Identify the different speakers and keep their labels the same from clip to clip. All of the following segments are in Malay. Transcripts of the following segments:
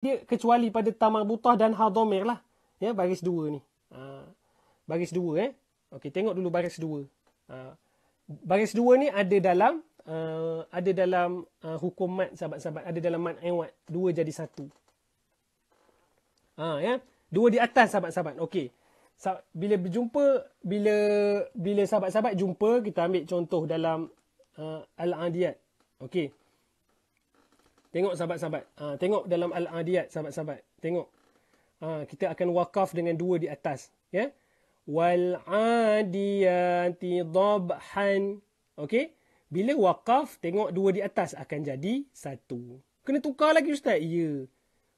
Speaker 1: dia kecuali pada tamar butah dan hadomir lah. Ya, baris dua ni. Ha, baris dua eh. Okey, tengok dulu baris dua. Ha, baris dua ni ada dalam uh, ada dalam uh, hukum mat sahabat-sahabat. Ada dalam mat ewat. Dua jadi satu. Ha, ya. Dua di atas sahabat-sahabat. Okey. bila berjumpa, bila bila sahabat-sahabat jumpa, kita ambil contoh dalam uh, Al-Adiyat. Okey. Tengok sahabat-sahabat. Ha, tengok dalam Al-Adiyat sahabat-sahabat. Tengok. Ha, kita akan wakaf dengan dua di atas. Ya. Wal adiyati dhabhan. Okey. Bila wakaf, tengok dua di atas akan jadi satu. Kena tukar lagi ustaz. Ya.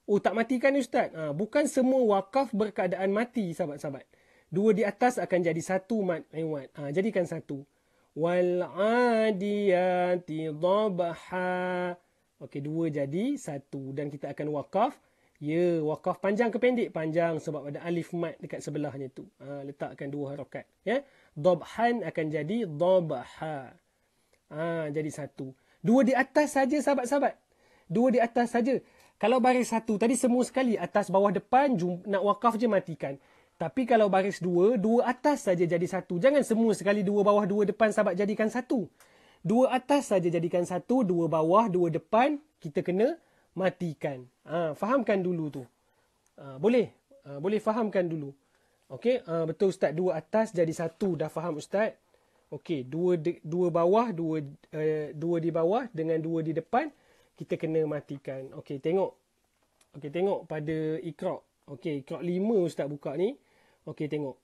Speaker 1: Oh tak matikan ustaz. Ha, bukan semua wakaf berkeadaan mati sahabat-sahabat. Dua di atas akan jadi satu mat lewat. Eh, ha, jadikan satu. Wal adiyati dhabhan. Okey, dua jadi satu dan kita akan wakaf. Ya, wakaf panjang ke pendek? Panjang sebab ada alif mat dekat sebelahnya tu. Ha, letakkan dua harokat. Ya. Dobhan akan jadi dobha. Ha, jadi satu. Dua di atas saja sahabat-sahabat. Dua di atas saja. Kalau baris satu, tadi semua sekali. Atas, bawah, depan, jum- nak wakaf je matikan. Tapi kalau baris dua, dua atas saja jadi satu. Jangan semua sekali dua bawah dua depan sahabat jadikan satu dua atas saja jadikan satu, dua bawah, dua depan kita kena matikan. Ha, fahamkan dulu tu. Ha, boleh? Ha, boleh fahamkan dulu. Okey, ha, betul ustaz dua atas jadi satu dah faham ustaz. Okey, dua dua bawah, dua uh, dua di bawah dengan dua di depan kita kena matikan. Okey, tengok. Okey, tengok pada Iqra. Okey, Iqra lima ustaz buka ni. Okey, tengok.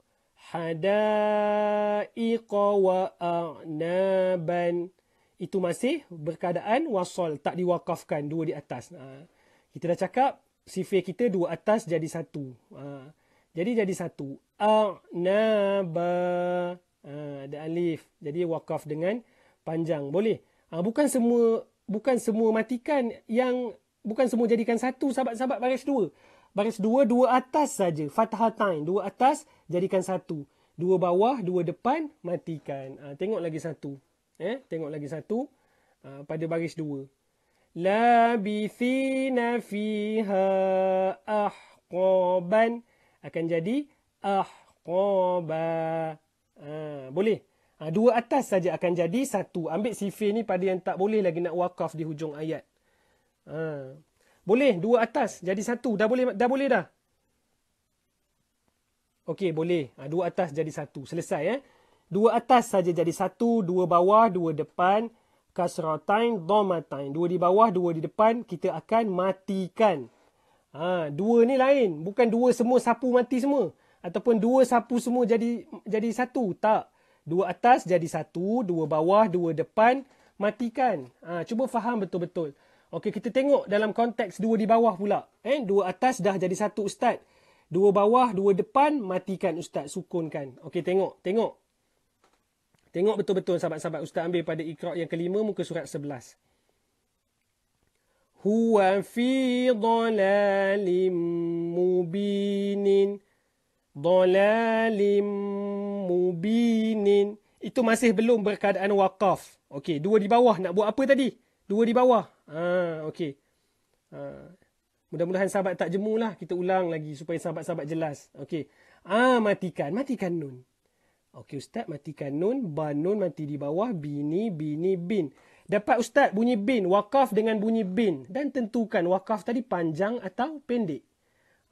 Speaker 1: حدائق وأعنابا itu masih berkadaan wasol tak diwakafkan dua di atas ha. kita dah cakap sifat kita dua atas jadi satu ha. jadi jadi satu a'naba ha, ada alif jadi wakaf dengan panjang boleh ha, bukan semua bukan semua matikan yang bukan semua jadikan satu sahabat-sahabat baris dua baris dua dua atas saja fathah ta'in dua atas jadikan satu. Dua bawah, dua depan, matikan. Ha, tengok lagi satu. Eh, tengok lagi satu ha, pada baris dua. La bithina fiha ahqaban. Akan jadi ahqaba. Ha, boleh? Ha, dua atas saja akan jadi satu. Ambil sifir ni pada yang tak boleh lagi nak wakaf di hujung ayat. Ha. Boleh dua atas jadi satu. Dah boleh dah boleh dah. Okey, boleh. Ha, dua atas jadi satu. Selesai, eh. Dua atas saja jadi satu. Dua bawah, dua depan. Kasratain, domatain. Dua di bawah, dua di depan. Kita akan matikan. Ha, dua ni lain. Bukan dua semua sapu mati semua. Ataupun dua sapu semua jadi jadi satu. Tak. Dua atas jadi satu. Dua bawah, dua depan. Matikan. Ha, cuba faham betul-betul. Okey, kita tengok dalam konteks dua di bawah pula. Eh, dua atas dah jadi satu, Ustaz. Ustaz. Dua bawah, dua depan, matikan ustaz, sukunkan. Okey, tengok, tengok. Tengok betul-betul sahabat-sahabat ustaz ambil pada ikhra' yang kelima, muka surat sebelas. Huwa fi dhalalim mubinin. Dhalalim mubinin. Itu masih belum berkeadaan wakaf. Okey, dua di bawah nak buat apa tadi? Dua di bawah. Ah, ha, okey. Ha, Mudah-mudahan sahabat tak jemu lah Kita ulang lagi supaya sahabat-sahabat jelas. Okey. Ah, matikan. Matikan nun. Okey, ustaz. Matikan nun. Ban nun mati di bawah. Bini, bini, bin. Dapat ustaz bunyi bin. Wakaf dengan bunyi bin. Dan tentukan wakaf tadi panjang atau pendek.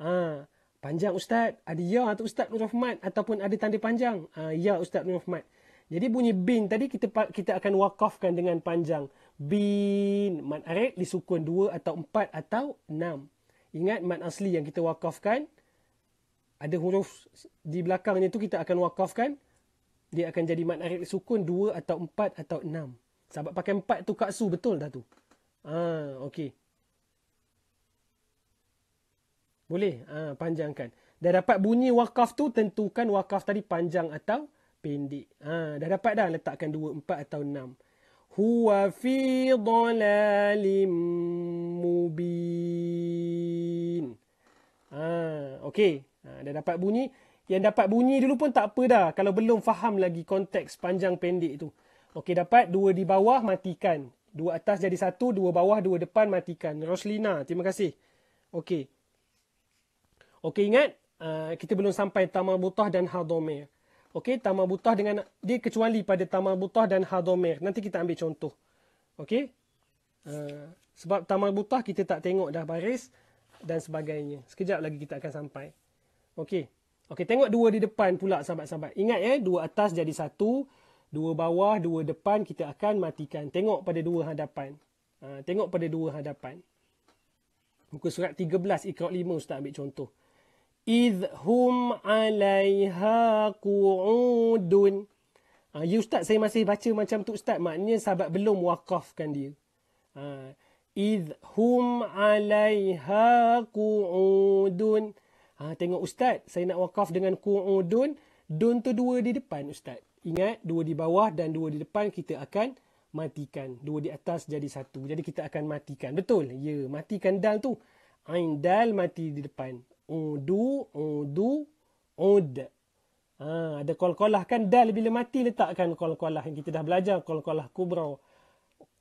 Speaker 1: Ah, panjang ustaz. Ada ya atau ustaz Nur Rahmat. Ataupun ada tanda panjang. Ah, ya ustaz Nur Rahmat. Jadi bunyi bin tadi kita kita akan wakafkan dengan panjang. Bin, mat arid disukun dua atau empat atau enam. Ingat mat asli yang kita wakafkan. Ada huruf di belakangnya tu kita akan wakafkan. Dia akan jadi mat arid disukun dua atau empat atau enam. Sahabat pakai empat tu kaksu betul dah tu. Ah, ha, okey. Boleh ha, panjangkan. Dah dapat bunyi wakaf tu tentukan wakaf tadi panjang atau pendek. Ha, dah dapat dah letakkan dua empat atau enam Huwa fi dhalalim mubin. Ha, okay. Ha, dah dapat bunyi. Yang dapat bunyi dulu pun tak apa dah. Kalau belum faham lagi konteks panjang pendek tu. Okey dapat dua di bawah matikan. Dua atas jadi satu, dua bawah, dua depan matikan. Roslina, terima kasih. Okey. Okey ingat uh, kita belum sampai tamal butah dan hadomir. Okey, tamah butah dengan dia kecuali pada tamah butah dan hadomer. Nanti kita ambil contoh. Okey. Uh, sebab tamah butah kita tak tengok dah baris dan sebagainya. Sekejap lagi kita akan sampai. Okey. Okey, tengok dua di depan pula sahabat-sahabat. Ingat ya, eh, dua atas jadi satu. Dua bawah, dua depan kita akan matikan. Tengok pada dua hadapan. Uh, tengok pada dua hadapan. Muka surat 13, ikhrot 5 Ustaz ambil contoh. إذ هم عليها قعودٌ Ha, ya Ustaz, saya masih baca macam tu Ustaz. Maknanya sahabat belum wakafkan dia. Ha, Idh hum alaiha ku'udun. Ha, tengok Ustaz, saya nak wakaf dengan ku'udun. Dun tu dua di depan Ustaz. Ingat, dua di bawah dan dua di depan kita akan matikan. Dua di atas jadi satu. Jadi kita akan matikan. Betul? Ya, matikan dal tu. Ain dal mati di depan undu, undu, und. Ha, ada kol-kolah kan dal bila mati letakkan kol-kolah yang kita dah belajar kol-kolah kubra.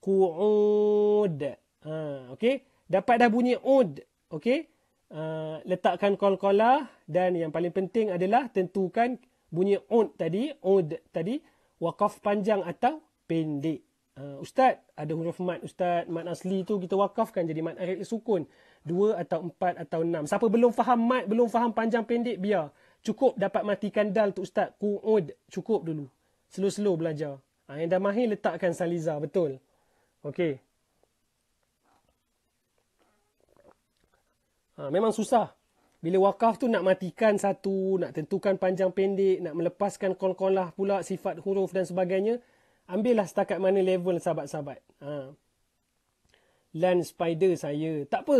Speaker 1: Ku'ud. Ha, okay? Dapat dah bunyi ud. Okay? Ha, letakkan kol-kolah dan yang paling penting adalah tentukan bunyi ud tadi. Ud tadi. Wakaf panjang atau pendek. Ha, Ustaz, ada huruf mat. Ustaz, mat asli tu kita wakafkan jadi mat aril sukun dua atau empat atau enam. Siapa belum faham mat, belum faham panjang pendek, biar. Cukup dapat matikan dal tu Ustaz. Kuud, cukup dulu. Slow-slow belajar. Ha, yang dah mahir letakkan saliza, betul. Okey. Ha, memang susah. Bila wakaf tu nak matikan satu, nak tentukan panjang pendek, nak melepaskan kol kol lah pula sifat huruf dan sebagainya, ambillah setakat mana level sahabat-sahabat. Ha. Land spider saya. Tak apa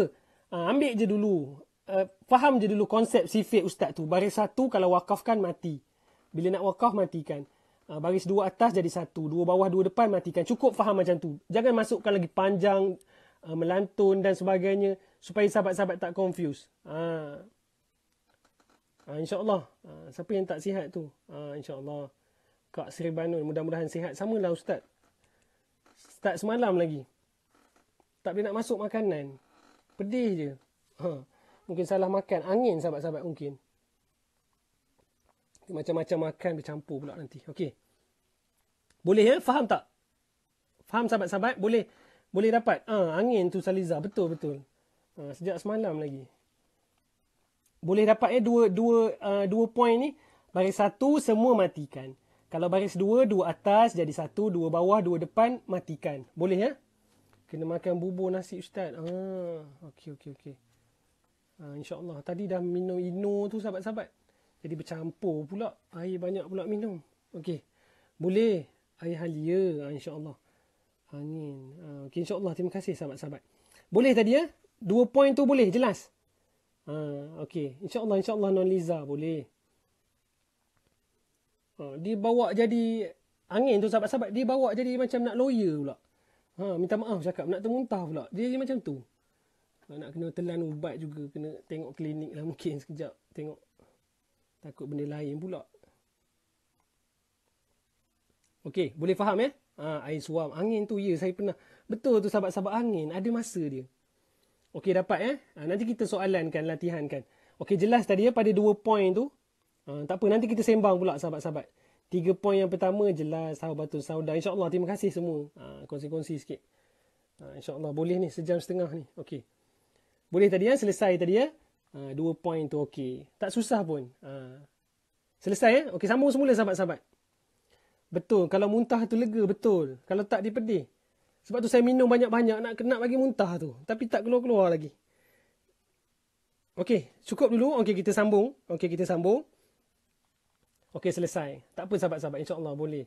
Speaker 1: uh, ambil je dulu uh, faham je dulu konsep sifat ustaz tu baris satu kalau wakafkan mati bila nak wakaf matikan uh, baris dua atas jadi satu dua bawah dua depan matikan cukup faham macam tu jangan masukkan lagi panjang uh, melantun dan sebagainya supaya sahabat-sahabat tak confuse uh, uh, insyaallah uh, siapa yang tak sihat tu uh, insyaallah Kak Sri Banun mudah-mudahan sihat Sama lah ustaz start semalam lagi tak boleh nak masuk makanan Pedih je. Ha. Mungkin salah makan. Angin sahabat-sahabat mungkin. Macam-macam makan bercampur pula nanti. Okey. Boleh ya? Faham tak? Faham sahabat-sahabat? Boleh. Boleh dapat. Ha, angin tu Saliza. Betul-betul. Ha, sejak semalam lagi. Boleh dapat ya? Dua, dua, uh, dua poin ni. Baris satu semua matikan. Kalau baris dua, dua atas jadi satu. Dua bawah, dua depan matikan. Boleh ya? Kena makan bubur nasi ustaz. Ha, okey okey okey. Ha, insya-Allah tadi dah minum inu tu sahabat-sahabat. Jadi bercampur pula air banyak pula minum. Okey. Boleh air halia ha, insya-Allah. Angin. Ha, okey insya-Allah terima kasih sahabat-sahabat. Boleh tadi ya? Dua poin tu boleh jelas. Ha, okey. Insya-Allah insya-Allah Non Liza boleh. Ha, dia bawa jadi angin tu sahabat-sahabat dia bawa jadi macam nak lawyer pula. Ha, minta maaf cakap nak termuntah pula. Dia, dia macam tu. Nak kena telan ubat juga. Kena tengok klinik lah mungkin sekejap. Tengok. Takut benda lain pula. Okey, boleh faham eh? Ha, air suam. Angin tu, ya saya pernah. Betul tu sahabat-sahabat angin. Ada masa dia. Okey, dapat eh? Ha, nanti kita soalan kan, latihan kan. Okey, jelas tadi ya pada dua point tu. Ha, tak apa, nanti kita sembang pula sahabat-sahabat. Tiga poin yang pertama jelas sahabat batu saudara insyaallah terima kasih semua. Ha, kongsi-kongsi sikit. Ha, insyaallah boleh ni sejam setengah ni. Okey. Boleh tadi ya selesai tadi ya. Ha, dua poin tu okey. Tak susah pun. Ha. Selesai ya. Okey sambung semula sahabat-sahabat. Betul kalau muntah tu lega betul. Kalau tak dipedih. Sebab tu saya minum banyak-banyak nak kena bagi muntah tu. Tapi tak keluar-keluar lagi. Okey, cukup dulu. Okey, kita sambung. Okey, kita sambung. Okey selesai. Tak apa sahabat-sahabat insya-Allah boleh.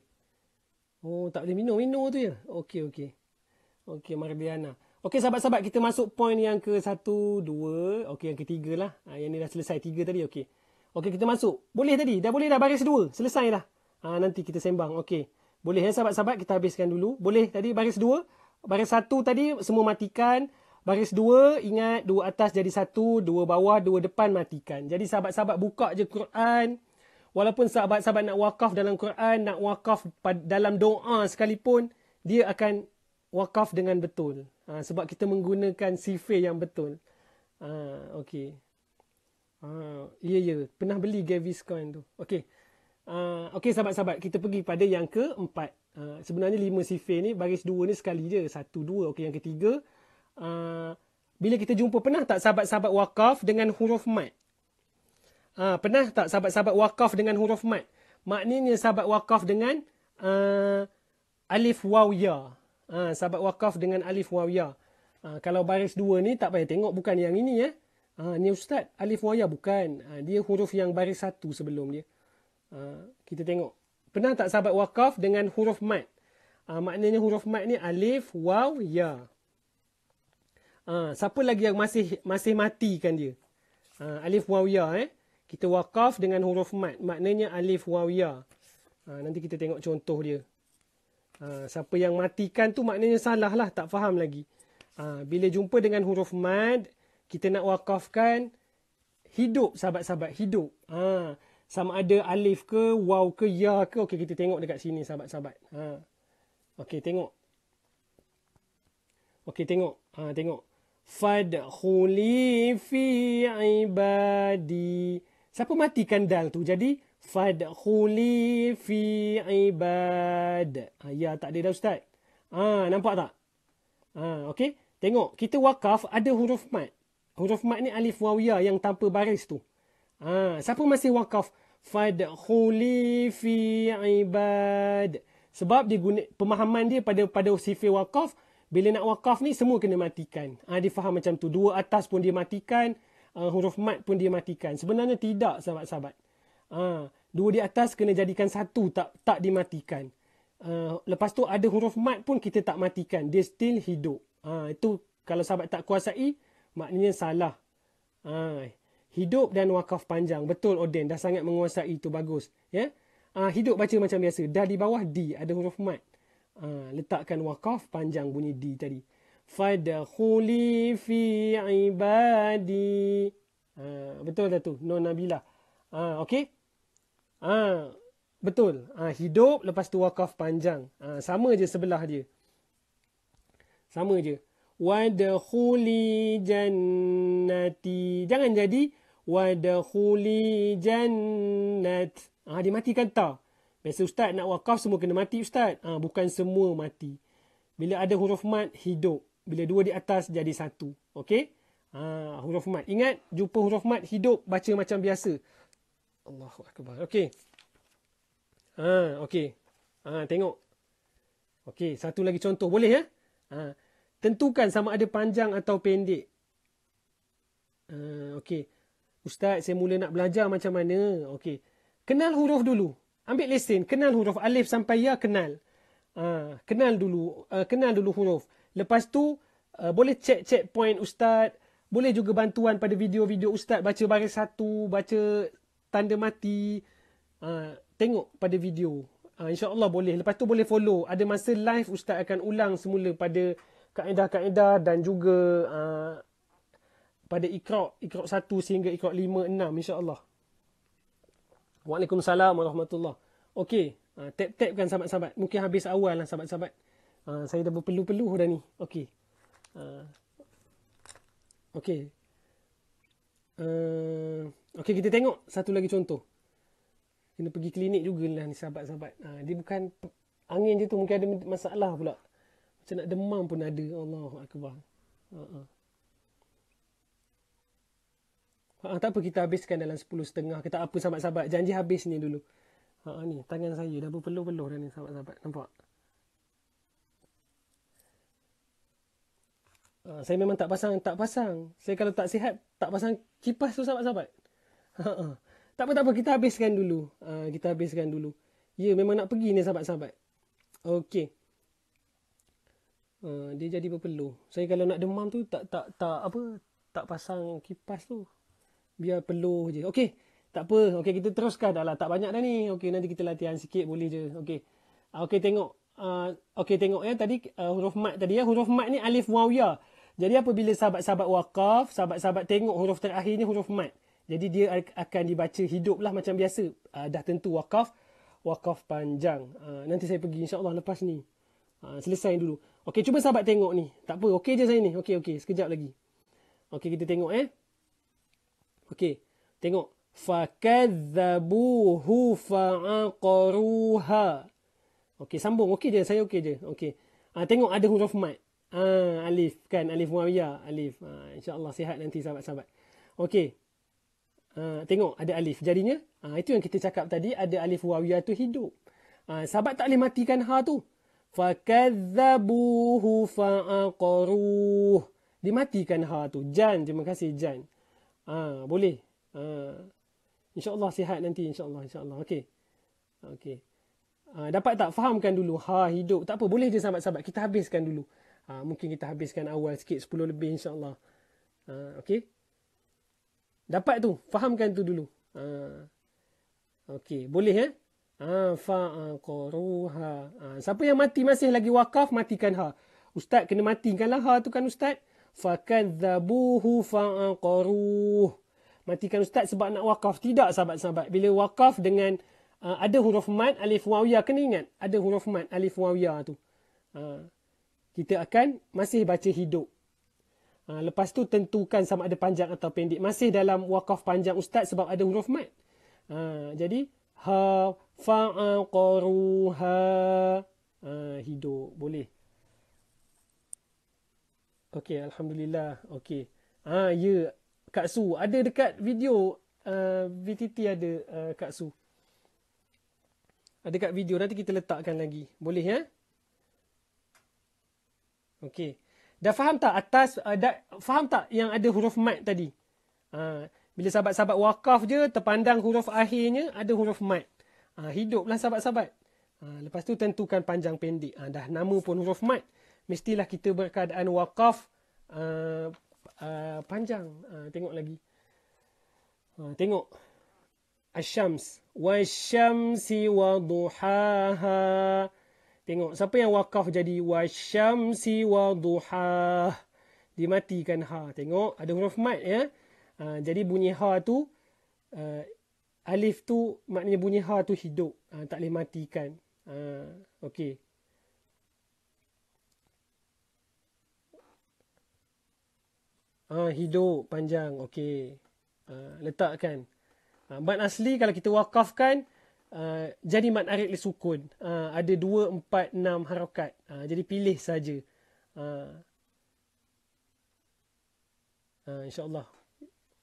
Speaker 1: Oh tak boleh minum, minum tu ya. Okey okey. Okey Marbiana. Okey sahabat-sahabat kita masuk point yang ke satu, dua. Okey yang ketiga lah. Ha, yang ni dah selesai tiga tadi okey. Okey kita masuk. Boleh tadi? Dah boleh dah baris dua. Selesai dah. Ha, nanti kita sembang. Okey. Boleh ya sahabat-sahabat kita habiskan dulu. Boleh tadi baris dua. Baris satu tadi semua matikan. Baris dua ingat dua atas jadi satu. Dua bawah, dua depan matikan. Jadi sahabat-sahabat buka je Quran. Walaupun sahabat-sahabat nak wakaf dalam Quran, nak wakaf dalam doa sekalipun, dia akan wakaf dengan betul. Ha, sebab kita menggunakan sifir yang betul. Ha, okay. Ha, ya, yeah, ya. Yeah. Pernah beli Gaviscon tu. Okay. Ha, okay, sahabat-sahabat. Kita pergi pada yang keempat. Ha, sebenarnya lima sifir ni, baris dua ni sekali je. Satu, dua. Okay, yang ketiga. Ha, bila kita jumpa, pernah tak sahabat-sahabat wakaf dengan huruf mat? Ha, pernah tak sahabat-sahabat wakaf dengan huruf mat? Maknanya sahabat wakaf dengan uh, alif waw ya. Ha, sahabat wakaf dengan alif waw ya. Ha, kalau baris dua ni tak payah tengok. Bukan yang ini ya. Ha, ni ustaz. Alif waw ya bukan. Ha, dia huruf yang baris satu sebelum dia. Ha, kita tengok. Pernah tak sahabat wakaf dengan huruf mat? Ha, maknanya huruf mat ni alif waw ya. Ha, siapa lagi yang masih masih matikan dia? Ha, alif waw ya eh kita wakaf dengan huruf mat maknanya alif waw ya ha, nanti kita tengok contoh dia ha, siapa yang matikan tu maknanya salah lah tak faham lagi ha, bila jumpa dengan huruf mat kita nak wakafkan hidup sahabat-sahabat hidup ha, sama ada alif ke waw ke ya ke okey kita tengok dekat sini sahabat-sahabat ha. okey tengok okey tengok ha, tengok fadkhuli fi ibadi Siapa matikan dal tu? Jadi fadkhuli fi ibad. Ha, ya tak ada dah ustaz. Ha, nampak tak? Ha, ah, okay. Tengok kita wakaf ada huruf mat. Huruf mat ni alif waw ya yang tanpa baris tu. Ha, siapa masih wakaf fadkhuli fi ibad? Sebab dia guna, pemahaman dia pada pada sifir wakaf bila nak wakaf ni semua kena matikan. Ha, difaham macam tu. Dua atas pun dia matikan uh, huruf mat pun dia matikan. Sebenarnya tidak sahabat-sahabat. Uh, dua di atas kena jadikan satu tak tak dimatikan. Uh, lepas tu ada huruf mat pun kita tak matikan. Dia still hidup. Uh, itu kalau sahabat tak kuasai maknanya salah. Uh, hidup dan wakaf panjang. Betul Odin dah sangat menguasai itu bagus. Ya. Yeah? hidup baca macam biasa. Dah di bawah D ada huruf mat. Uh, letakkan wakaf panjang bunyi D tadi fadkhuli fi ibadi ha, betul tak tu nun nabila ha okey ha betul ha, hidup lepas tu wakaf panjang ha, sama je sebelah dia sama je wadkhuli jannati jangan jadi wadkhuli jannat ha, dia matikan tak? Biasa ustaz nak wakaf semua kena mati ustaz. Ha, bukan semua mati. Bila ada huruf mat, hidup bila dua di atas jadi satu. Okey? Ha, huruf mat. Ingat, jumpa huruf mat hidup baca macam biasa. Allahu Akbar. Okey. Ha, okey. Ha, tengok. Okey, satu lagi contoh. Boleh ya? Ha, tentukan sama ada panjang atau pendek. Ha, okey. Ustaz, saya mula nak belajar macam mana. Okey. Kenal huruf dulu. Ambil lesen. Kenal huruf alif sampai ya kenal. Ha, kenal dulu. Uh, kenal dulu huruf. Lepas tu uh, boleh check point ustaz, boleh juga bantuan pada video-video ustaz baca baris satu, baca tanda mati. Uh, tengok pada video. Uh, Allah boleh. Lepas tu boleh follow. Ada masa live ustaz akan ulang semula pada kaedah-kaedah dan juga uh, pada ikhrab. Ikhrab satu sehingga ikhrab lima, enam Allah Waalaikumsalam warahmatullahi Okey, uh, tap-tapkan sahabat-sahabat. Mungkin habis awal lah sahabat-sahabat. Uh, saya dah berpeluh pelu dah ni. Okey. Uh, Okey. Uh, Okey, kita tengok satu lagi contoh. Kena pergi klinik juga, lah, ni sahabat-sahabat. Uh, dia bukan angin je tu. Mungkin ada masalah pula. Macam nak demam pun ada. Allah Akbar. Uh-uh. Uh, tak apa kita habiskan dalam 10 setengah. Kita apa sahabat-sahabat. Janji habis ni dulu. Uh, ni, tangan saya dah berpeluh-peluh dah ni sahabat-sahabat. Nampak? Ha, saya memang tak pasang, tak pasang. Saya kalau tak sihat, tak pasang kipas tu sahabat-sahabat. Ha, ha. tak apa, tak apa. Kita habiskan dulu. Ha, kita habiskan dulu. Ya, memang nak pergi ni sahabat-sahabat. Okey. Ha, dia jadi berpeluh. Saya kalau nak demam tu, tak tak tak apa, tak pasang kipas tu. Biar perlu je. Okey. Tak apa. Okey, kita teruskan dah lah. Tak banyak dah ni. Okey, nanti kita latihan sikit boleh je. Okey. Okey, tengok. Uh, okey, tengok ya. Tadi uh, huruf mat tadi ya. Huruf mat ni alif wawiyah. Jadi apabila sahabat-sahabat wakaf, sahabat-sahabat tengok huruf terakhir ni huruf mat. Jadi dia akan dibaca hidup lah macam biasa. Uh, dah tentu wakaf, wakaf panjang. Uh, nanti saya pergi insyaAllah lepas ni. Uh, selesai dulu. Okey, cuba sahabat tengok ni. Tak apa, okey je saya ni. Okey, okey, sekejap lagi. Okey, kita tengok eh. Okey, tengok. Fakadzabuhu fa'aqaruha. Okey, sambung. Okey je, saya okey je. Okey. Uh, tengok ada huruf mat. Ah, Alif kan Alif Muawiyah, Alif. Ah, ha, insya sihat nanti sahabat-sahabat. Okey. Ah, tengok ada Alif. Jadinya, ah itu yang kita cakap tadi ada Alif Muawiyah tu hidup. Ah, sahabat tak boleh matikan ha tu. Fakadzabuhu fa'aqruh. Dimatikan ha tu. Jan, terima kasih Jan. Ah, boleh. Ah. insya sihat nanti insyaallah, allah insya-Allah. Okey. Okey. dapat tak fahamkan dulu ha hidup. Tak apa, boleh je sahabat-sahabat kita habiskan dulu. Ha, mungkin kita habiskan awal sikit 10 lebih insyaAllah. Ha, okay. Dapat tu. Fahamkan tu dulu. Ha. Okay. Boleh eh? Ha, Siapa yang mati masih lagi wakaf, matikan ha. Ustaz kena matikan lah ha tu kan ustaz. zabuhu fa'aqaruh. Matikan ustaz sebab nak wakaf. Tidak sahabat-sahabat. Bila wakaf dengan uh, ada huruf mat, alif wawiyah. Kena ingat. Ada huruf mat, alif wawiyah tu. Haa. Uh kita akan masih baca hidup. Ha, lepas tu tentukan sama ada panjang atau pendek. Masih dalam wakaf panjang ustaz sebab ada huruf mat. Ha, jadi, ha fa'aqaruha. Ha, hidup. Boleh. Okey, Alhamdulillah. Okey. Ha, ya. Yeah. Kak Su, ada dekat video uh, VTT ada uh, Kak Su. Ada dekat video. Nanti kita letakkan lagi. Boleh, ya? Eh? Okey. Dah faham tak atas uh, dah faham tak yang ada huruf mat tadi? Ha, bila sahabat-sahabat wakaf je terpandang huruf akhirnya ada huruf mat. Ha, hiduplah sahabat-sahabat. Ha, lepas tu tentukan panjang pendek. Ha, dah nama pun huruf mat. Mestilah kita berkeadaan wakaf uh, uh, panjang. Ha, tengok lagi. Ha, tengok. Asyams. Wasyamsi waduhaha. waduhaha. Tengok siapa yang wakaf jadi wasyamsi wa duha. Dimatikan ha. Tengok ada huruf mat ya. Ha, jadi bunyi ha tu uh, alif tu maknanya bunyi ha tu hidup. Ha, tak boleh matikan. Ha, Okey. ha, hidup panjang Okay. Ha, letakkan. Ha, mat asli kalau kita wakafkan Uh, jadi mat arid li sukun. Uh, ada dua, empat, enam harokat. Uh, jadi pilih saja. Uh, uh, InsyaAllah.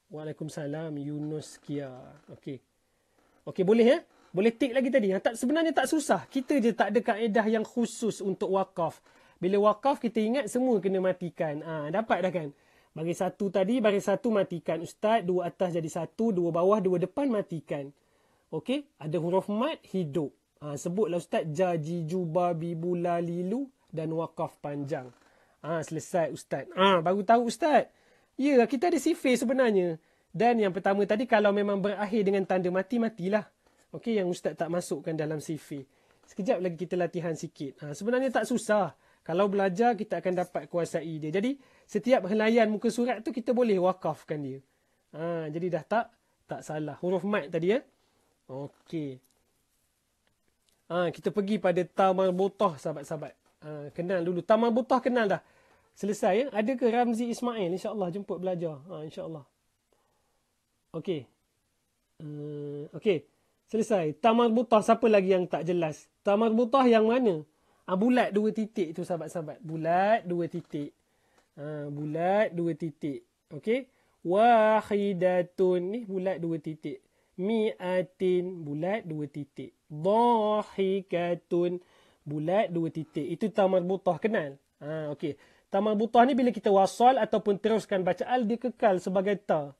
Speaker 1: Waalaikumsalam Yunus Kia. Okey. Okey boleh ya? Eh? Boleh tick lagi tadi. Ha, tak, sebenarnya tak susah. Kita je tak ada kaedah yang khusus untuk wakaf. Bila wakaf kita ingat semua kena matikan. Ah ha, dapat dah kan? Baris satu tadi, baris satu matikan. Ustaz, dua atas jadi satu, dua bawah, dua depan matikan. Okey, ada huruf mat hidup. Ha, sebutlah ustaz jaji juba bibula lilu dan wakaf panjang. Ah ha, selesai ustaz. Ah ha, baru tahu ustaz. Ya, kita ada sifir sebenarnya. Dan yang pertama tadi kalau memang berakhir dengan tanda mati matilah. Okey, yang ustaz tak masukkan dalam sifir. Sekejap lagi kita latihan sikit. Ha, sebenarnya tak susah. Kalau belajar kita akan dapat kuasai dia. Jadi setiap helaian muka surat tu kita boleh wakafkan dia. Ha, jadi dah tak tak salah. Huruf mat tadi ya. Eh? Okey. Ha, ah, kita pergi pada Tamar Botoh, sahabat-sahabat. Ha, kenal dulu. Tamar Botoh kenal dah. Selesai ya. Ada ke Ramzi Ismail? InsyaAllah jemput belajar. Ha, InsyaAllah. Okey. Hmm, eh, Okey. Selesai. Tamar Botoh, siapa lagi yang tak jelas? Tamar Botoh yang mana? Ha, bulat dua titik tu, sahabat-sahabat. Bulat dua titik. Ha, bulat dua titik. Okey. Wahidatun. Ni bulat dua titik mi'atin bulat dua titik dhahikatun bulat dua titik itu tamar butah kenal ha okay. tamar butah ni bila kita wasal ataupun teruskan bacaan dia kekal sebagai ta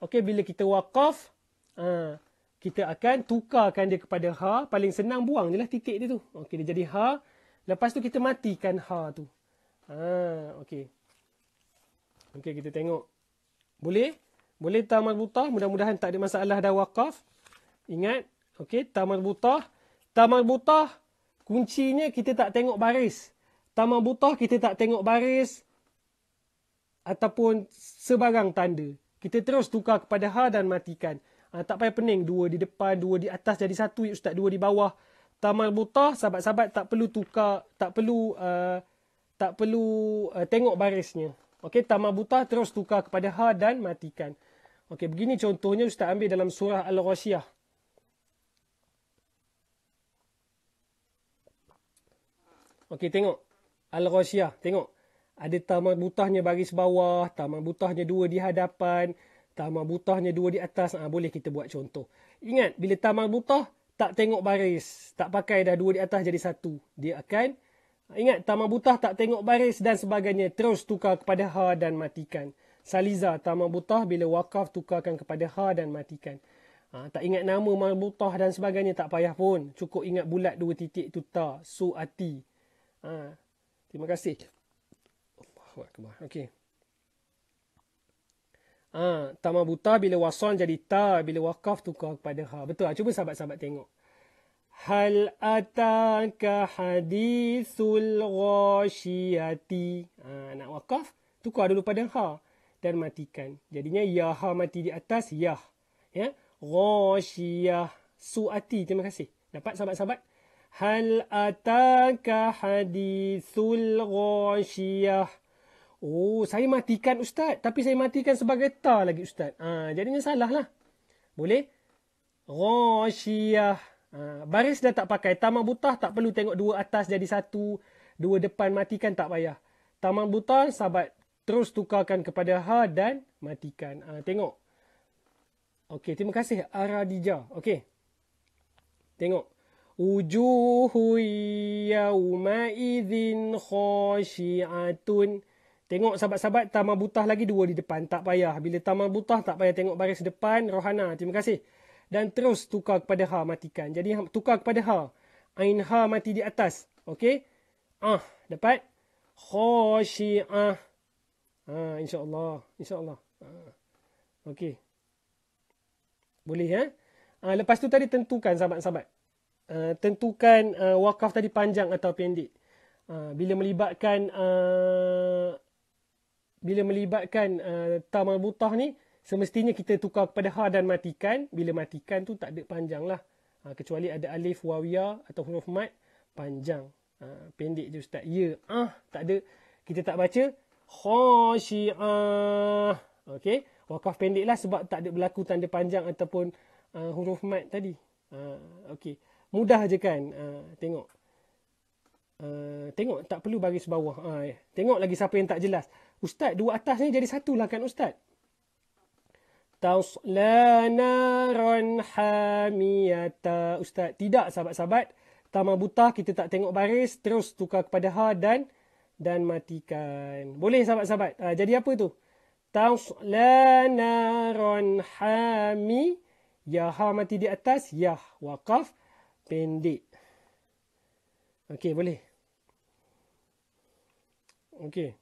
Speaker 1: Okay, bila kita wakaf, ha kita akan tukarkan dia kepada ha paling senang buang lah titik dia tu okey dia jadi ha lepas tu kita matikan ha tu ha okay. Okay, kita tengok boleh boleh ta marbutah, mudah-mudahan tak ada masalah dah wakaf. Ingat, okey, ta marbutah. Ta marbutah, kuncinya kita tak tengok baris. Ta marbutah, kita tak tengok baris ataupun sebarang tanda. Kita terus tukar kepada ha dan matikan. Ha, tak payah pening, dua di depan, dua di atas jadi satu, ya Ustaz, dua di bawah. Ta marbutah, sahabat-sahabat tak perlu tukar, tak perlu... Uh, tak perlu uh, tengok barisnya. Okey, tamar buta terus tukar kepada ha dan matikan. Okey, begini contohnya Ustaz ambil dalam surah Al-Ghashiyah. Okey, tengok. Al-Ghashiyah, tengok. Ada tamar butahnya baris bawah, tamar butahnya dua di hadapan, tamar butahnya dua di atas. Ha, boleh kita buat contoh. Ingat, bila tamar butah, tak tengok baris. Tak pakai dah dua di atas jadi satu. Dia akan, ingat, tamar butah tak tengok baris dan sebagainya. Terus tukar kepada ha dan matikan. Saliza Tamar Butah bila wakaf tukarkan kepada Ha dan matikan. Ha, tak ingat nama Marbutah dan sebagainya tak payah pun. Cukup ingat bulat dua titik tu ta. So ati. Ha, terima kasih. Allahuakbar. Okey. Ha, tamar buta bila wason jadi ta. Bila wakaf tukar kepada ha. Betul lah. Cuba sahabat-sahabat tengok. Hal ataka hadithul ghashiyati. Ha, nak wakaf? Tukar dulu pada ha. Ha dan matikan. Jadinya yaha mati di atas yah. Ya. Ghashiyah suati. Terima kasih. Dapat sahabat-sahabat? Hal ataka hadithul ghashiyah. Oh, saya matikan ustaz. Tapi saya matikan sebagai ta lagi ustaz. Ha, jadinya salah lah. Boleh? Ghashiyah. Ha, baris dah tak pakai. Tamak butah tak perlu tengok dua atas jadi satu. Dua depan matikan tak payah. Taman Butan, sahabat terus tukarkan kepada H ha dan matikan. Ha, tengok. Okey, terima kasih Aradija. Okey. Tengok. Wujuhu yawma idhin khashi'atun. Tengok sahabat-sahabat tamah butah lagi dua di depan. Tak payah. Bila tamah butah tak payah tengok baris depan. Rohana, terima kasih. Dan terus tukar kepada H ha, matikan. Jadi ha, tukar kepada H. Ain H mati di atas. Okey. Ah, dapat. Khashi'ah. Ha, InsyaAllah. InsyaAllah. Ha. Okey. Boleh, ya? Ha? Ha, lepas tu tadi tentukan, sahabat-sahabat. Uh, tentukan uh, wakaf tadi panjang atau pendek. Uh, bila melibatkan uh, bila melibatkan uh, tamal butah ni, semestinya kita tukar kepada ha dan matikan. Bila matikan tu tak ada panjang lah. Uh, kecuali ada alif, wawiyah atau huruf mat, panjang. Uh, pendek je ustaz. Ya, ah, tak ada. Kita tak baca, khashi'ah. Okey. Wakaf pendeklah sebab tak ada berlaku tanda panjang ataupun uh, huruf mat tadi. Uh, Okey. Mudah je kan. Uh, tengok. Uh, tengok tak perlu baris bawah. Uh, Tengok lagi siapa yang tak jelas. Ustaz dua atas ni jadi satu lah kan Ustaz. Tausla naran hamiyata. Ustaz tidak sahabat-sahabat. Tama buta kita tak tengok baris. Terus tukar kepada ha dan dan matikan. Boleh sahabat-sahabat. Uh, jadi apa tu? Tausla naron hami. Ya ha mati di atas. Ya waqaf pendek. Okey boleh. Okey.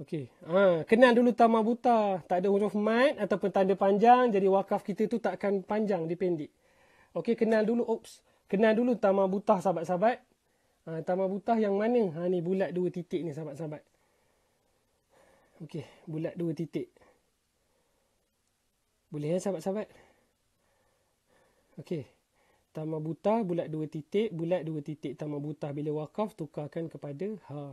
Speaker 1: Okey. Ha, kenal dulu tama buta. Tak ada huruf mat ataupun tanda panjang. Jadi wakaf kita tu tak akan panjang. dipendek. pendek. Okey. Kenal dulu. Oops. Kenal dulu tama buta sahabat-sahabat. Ha, tamar butah yang mana? Ha, ni bulat dua titik ni sahabat-sahabat. Okey, bulat dua titik. Boleh ya sahabat-sahabat? Okey. Tamar butah bulat dua titik, bulat dua titik tamar butah bila wakaf tukarkan kepada ha.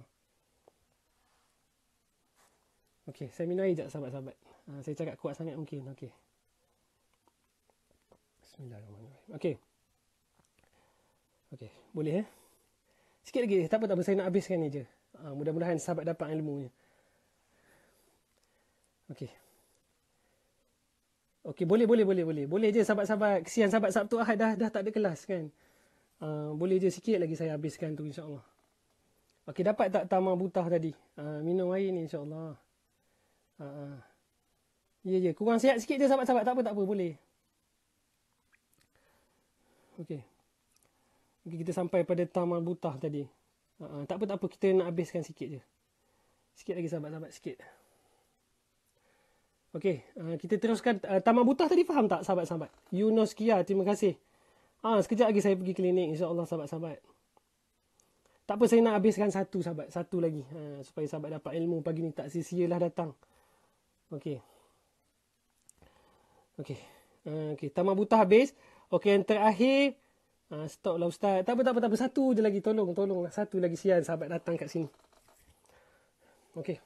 Speaker 1: Okey, saya minum air sahabat-sahabat. Ha, saya cakap kuat sangat mungkin. Okey. Bismillahirrahmanirrahim. Okey. Okey, boleh ya? Eh? Sikit lagi, tak apa tak apa saya nak habiskan ni je. Ha, mudah-mudahan sahabat dapat ilmunya. Okey. Okey, boleh boleh boleh boleh. Boleh je sahabat-sahabat. Kesian sahabat Sabtu Ahad dah dah tak ada kelas kan. Uh, boleh je sikit lagi saya habiskan tu insya-Allah. Okey, dapat tak tamar butah tadi? Uh, minum air ni insya-Allah. Ha uh, uh. Ya ya, kurang sihat sikit je sahabat-sahabat. Tak apa tak apa, boleh. Okey kita sampai pada tamal butah tadi. Uh, tak apa tak apa kita nak habiskan sikit je. Sikit lagi sahabat-sahabat sikit. Okey, uh, ha, kita teruskan uh, tamal butah tadi faham tak sahabat-sahabat? You know Kia, terima kasih. Ah, uh, sekejap lagi saya pergi klinik insya-Allah sahabat-sahabat. Tak apa saya nak habiskan satu sahabat, satu lagi. Uh, supaya sahabat dapat ilmu pagi ni tak sia-sialah datang. Okey. Okey. Uh, okey, tamal butah habis. Okey, yang terakhir Ah, stop lah ustaz. Tak apa tak apa tak apa satu je lagi tolong tolong satu lagi sian sahabat datang kat sini. Okey.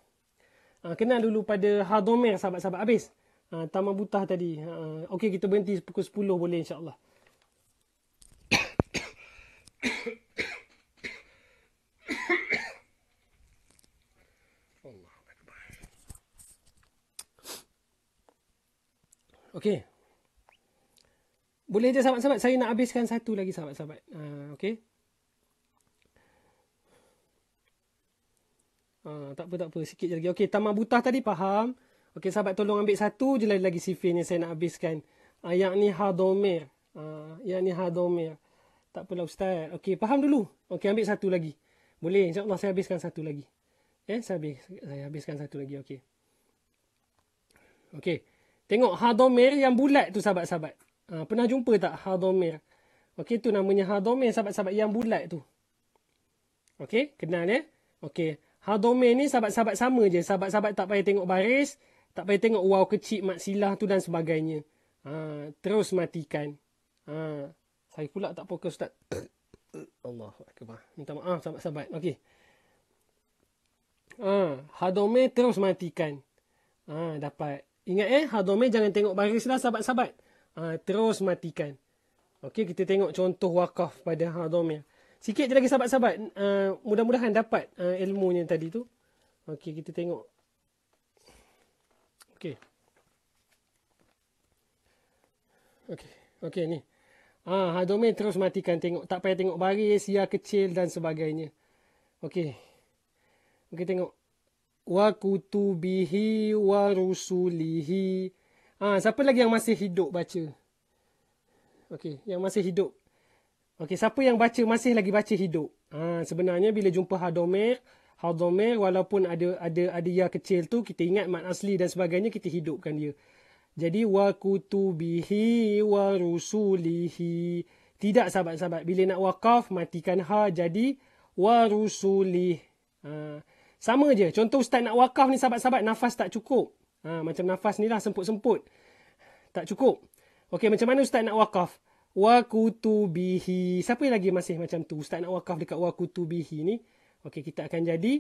Speaker 1: Ha, kenal dulu pada hadomir sahabat-sahabat habis. Ha, ah, tamah butah tadi. Ha, Okey kita berhenti pukul 10 boleh insyaallah allah Okay. Boleh je sahabat-sahabat saya nak habiskan satu lagi sahabat-sahabat. Ha okey. Ha tak apa sikit je lagi. Okey tamak butah tadi faham. Okey sahabat tolong ambil satu je lagi, -lagi sifir ni saya nak habiskan. Ha, yang ni hadomir. Ha yang ni hadomir. Tak apalah ustaz. Okey faham dulu. Okey ambil satu lagi. Boleh insya saya habiskan satu lagi. Eh saya habis saya habiskan satu lagi okey. Okey. Tengok hadomir yang bulat tu sahabat-sahabat. Ha, pernah jumpa tak hadomir? Okey, tu namanya hadomir sahabat-sahabat yang bulat tu. Okey, kenal ya? Okey, hadomir ni sahabat-sahabat sama je. Sahabat-sahabat tak payah tengok baris, tak payah tengok wow kecil mat silah tu dan sebagainya. Ha, terus matikan. Ha, saya pula tak fokus tak. Allah Akbar. Minta maaf sahabat-sahabat. Okey. Ha, hadomir terus matikan. Ha, dapat. Ingat eh, ya? hadomir jangan tengok baris lah sahabat-sahabat uh, terus matikan. Okey, kita tengok contoh wakaf pada Hadomia. Sikit je lagi sahabat-sahabat, uh, mudah-mudahan dapat uh, ilmunya tadi tu. Okey, kita tengok. Okey. Okey, Okay. ni. Ah, uh, terus matikan tengok. Tak payah tengok baris, ia ya kecil dan sebagainya. Okey. Okey, tengok. Wa kutubihi wa rusulihi. Ha, siapa lagi yang masih hidup baca? Okey, yang masih hidup. Okey, siapa yang baca masih lagi baca hidup? Ha, sebenarnya bila jumpa hadomir, hadomir walaupun ada ada ada ya kecil tu kita ingat mak asli dan sebagainya kita hidupkan dia. Jadi wa kutubihi wa rusulihi. Tidak sahabat-sahabat, bila nak wakaf matikan ha jadi wa rusulih. Ha, sama je. Contoh ustaz nak wakaf ni sahabat-sahabat nafas tak cukup. Ha, macam nafas ni lah semput-semput. Tak cukup. Okey, macam mana Ustaz nak wakaf? Wakutu bihi. Siapa yang lagi masih macam tu? Ustaz nak wakaf dekat wakutu bihi ni. Okey, kita akan jadi.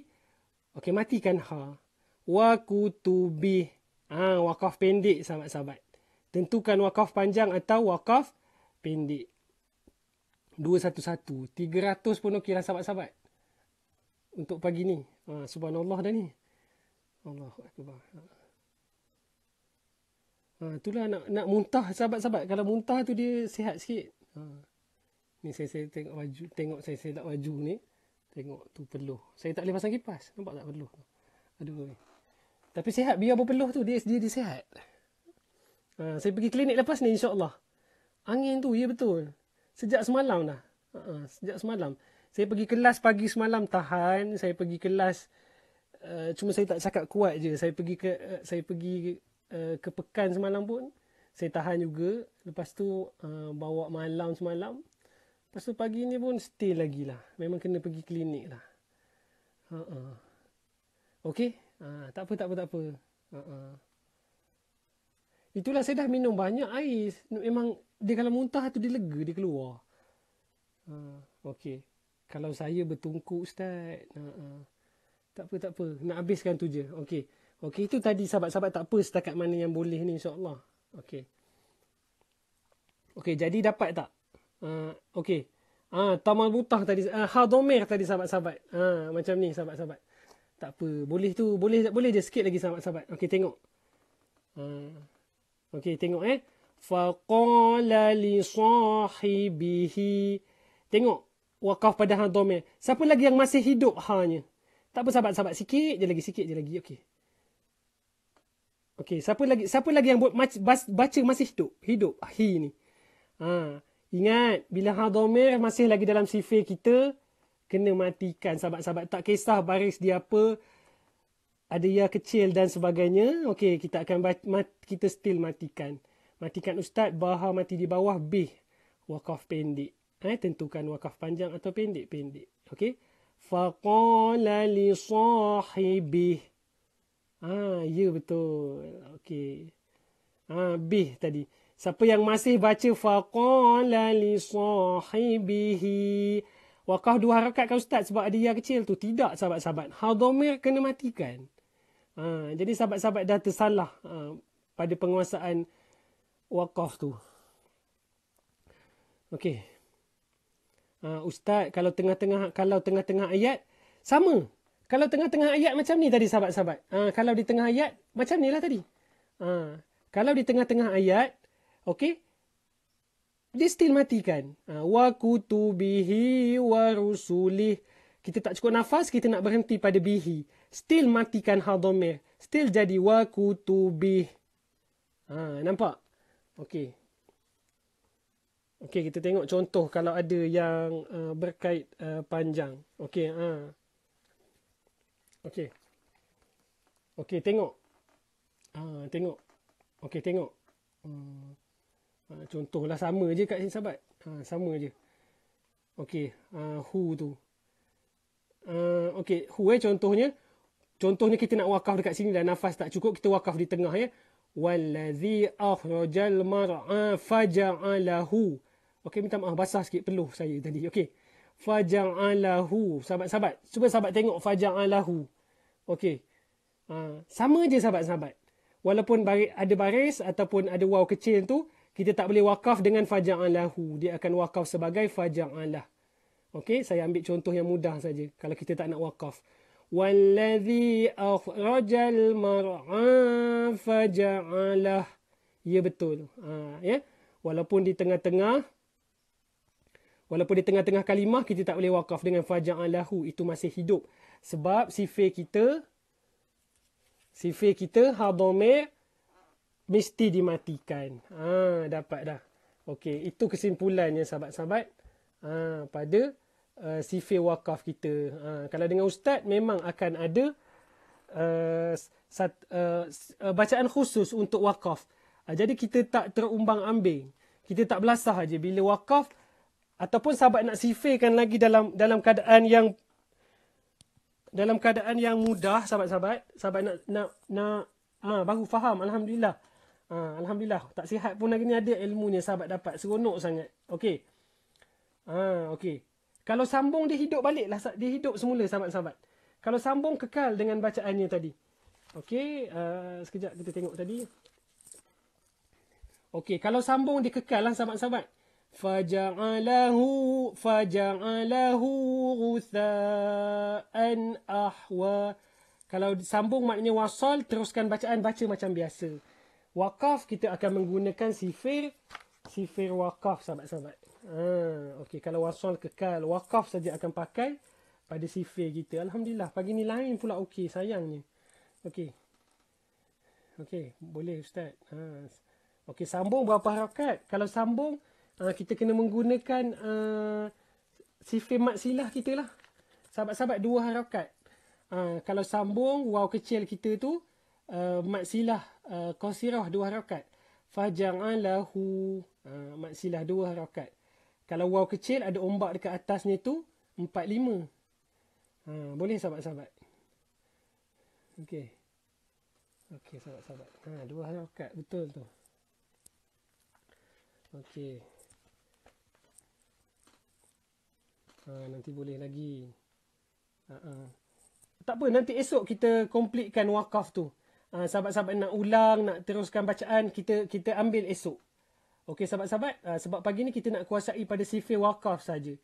Speaker 1: Okey, matikan ha. Wakutu bih. Ha, wakaf pendek, sahabat-sahabat. Tentukan wakaf panjang atau wakaf pendek. satu 211. 300 pun okey lah, sahabat-sahabat. Untuk pagi ni. Ha, subhanallah dah ni. Allahu Akbar. Ha. Ha, itulah nak nak muntah sahabat-sahabat. Kalau muntah tu dia sihat sikit. Ha. Ni saya saya tengok baju, tengok saya saya tak baju ni. Tengok tu peluh. Saya tak boleh pasang kipas. Nampak tak peluh? Aduh. Tapi sihat biar berpeluh tu dia dia, dia sihat. Ha, saya pergi klinik lepas ni insya-Allah. Angin tu ya betul. Sejak semalam dah. Ha, ha sejak semalam. Saya pergi kelas pagi semalam tahan, saya pergi kelas Uh, cuma saya tak cakap kuat je saya pergi ke uh, saya pergi Eh, Ke pekan semalam pun saya tahan juga lepas tu uh, bawa malam semalam lepas tu pagi ni pun stay lagi lah memang kena pergi klinik lah uh-uh. ok uh, ha, tak apa tak apa tak apa uh-uh. itulah saya dah minum banyak air memang dia kalau muntah tu dia lega dia keluar uh, ha, ok kalau saya bertungkuk ustaz uh-uh. tak apa tak apa nak habiskan tu je okey Okey, itu tadi sahabat-sahabat tak apa setakat mana yang boleh ni Allah. Okey. Okey, jadi dapat tak? Uh, Okey. Ah, uh, tamal butah tadi. Uh, ah, hadomir tadi sahabat-sahabat. Ah, uh, macam ni sahabat-sahabat. Tak apa. Boleh tu. Boleh tak boleh je. Sikit lagi sahabat-sahabat. Okey, tengok. Uh, Okey, tengok eh. Faqala li sahibihi. Tengok. waqaf pada hadomir. Siapa lagi yang masih hidup hanya? Tak apa sahabat-sahabat. Sikit je lagi. Sikit je lagi. Okey. Okey, siapa lagi siapa lagi yang buat baca masih hidup? Hidup hi ni. Ha, ingat bila ha masih lagi dalam sifir kita kena matikan sahabat-sahabat tak kisah baris dia apa ada ia kecil dan sebagainya. Okey, kita akan mat, kita still matikan. Matikan ustaz bahawa mati di bawah B. Wakaf pendek. Eh, tentukan wakaf panjang atau pendek-pendek. Okey. Faqala li sahibih. Ah, ya betul. Okey. Ah, B tadi. Siapa yang masih baca faqala li sahibihi? Wakah dua harakat kan ustaz sebab ada yang kecil tu. Tidak sahabat-sahabat. Hadomir kena matikan. Ha, jadi sahabat-sahabat dah tersalah ha, pada penguasaan wakaf tu. Okey. Ha, ah, ustaz kalau tengah-tengah kalau tengah-tengah ayat sama kalau tengah-tengah ayat macam ni tadi sahabat-sahabat. Ha, kalau di tengah ayat macam ni lah tadi. Ha, kalau di tengah-tengah ayat. Okay. Dia still matikan. Ha, wa kutubihi wa rusulih. Kita tak cukup nafas. Kita nak berhenti pada bihi. Still matikan hadomir. Still jadi wa kutubih. Ha, nampak? Okay. Okay kita tengok contoh kalau ada yang uh, berkait uh, panjang. Okay. Okay. Ha. Okey. Okey, tengok. Ah, tengok. Okey, tengok. Uh, contohlah sama je kat sini sahabat. Ha, uh, sama je. Okey, ah uh, tu. Ah, uh, okey, who eh contohnya? Contohnya kita nak wakaf dekat sini dan nafas tak cukup, kita wakaf di tengah ya. Wallazi akhrajal mar'a faja'alahu. Okey, minta maaf basah sikit peluh saya tadi. Okey alahu, Sahabat-sahabat, cuba sahabat tengok faja'alahu. Okey. Uh, sama je sahabat-sahabat. Walaupun ada baris ataupun ada waw kecil tu, kita tak boleh wakaf dengan alahu, Dia akan wakaf sebagai alah, Okey, saya ambil contoh yang mudah saja kalau kita tak nak wakaf. Wallazi akhrajal mar'a faja'alah. Ya betul. Ha, ya. Walaupun di tengah-tengah walaupun di tengah-tengah kalimah kita tak boleh wakaf dengan faja'alahu itu masih hidup sebab sifir kita sifir kita hadome mesti dimatikan ha dapat dah okey itu kesimpulannya sahabat-sahabat ha pada uh, sifir wakaf kita ha kalau dengan ustaz memang akan ada uh, sat, uh, bacaan khusus untuk wakaf ha, jadi kita tak terumbang-ambing kita tak belasah aja bila wakaf ataupun sahabat nak sifirkan lagi dalam dalam keadaan yang dalam keadaan yang mudah sahabat-sahabat sahabat nak nak nak ha, baru faham alhamdulillah ha, alhamdulillah tak sihat pun lagi ni ada ilmunya sahabat dapat seronok sangat okey ha, okey kalau sambung dia hidup balik lah dia hidup semula sahabat-sahabat kalau sambung kekal dengan bacaannya tadi okey uh, sekejap kita tengok tadi okey kalau sambung dia kekal lah sahabat-sahabat فجعله فجعله غثاء أحوى Kalau sambung maknanya wasal, teruskan bacaan, baca macam biasa. Wakaf, kita akan menggunakan sifir. Sifir wakaf, sahabat-sahabat. Ha, okay. Kalau wasal kekal, wakaf saja akan pakai pada sifir kita. Alhamdulillah, pagi ni lain pula okey, sayangnya. Okey. Okey, boleh Ustaz. Ha. Okey, sambung berapa harakat? Kalau sambung, uh, kita kena menggunakan uh, ah, sifir mat kita lah. Sahabat-sahabat dua harokat. Uh, kalau sambung waw kecil kita tu uh, mat uh, kosirah dua harokat. Faja'alahu uh, mat silah dua harokat. Kalau waw kecil ada ombak dekat atasnya tu empat lima. boleh sahabat-sahabat? Okey. Okey sahabat-sahabat. Ha, dua harokat betul tu. Okey. Ha, nanti boleh lagi. Ha, ha. Tak apa, nanti esok kita komplitkan wakaf tu. Ha, sahabat-sahabat nak ulang, nak teruskan bacaan, kita kita ambil esok. Okey, sahabat-sahabat, ha, sebab pagi ni kita nak kuasai pada sifir wakaf saja.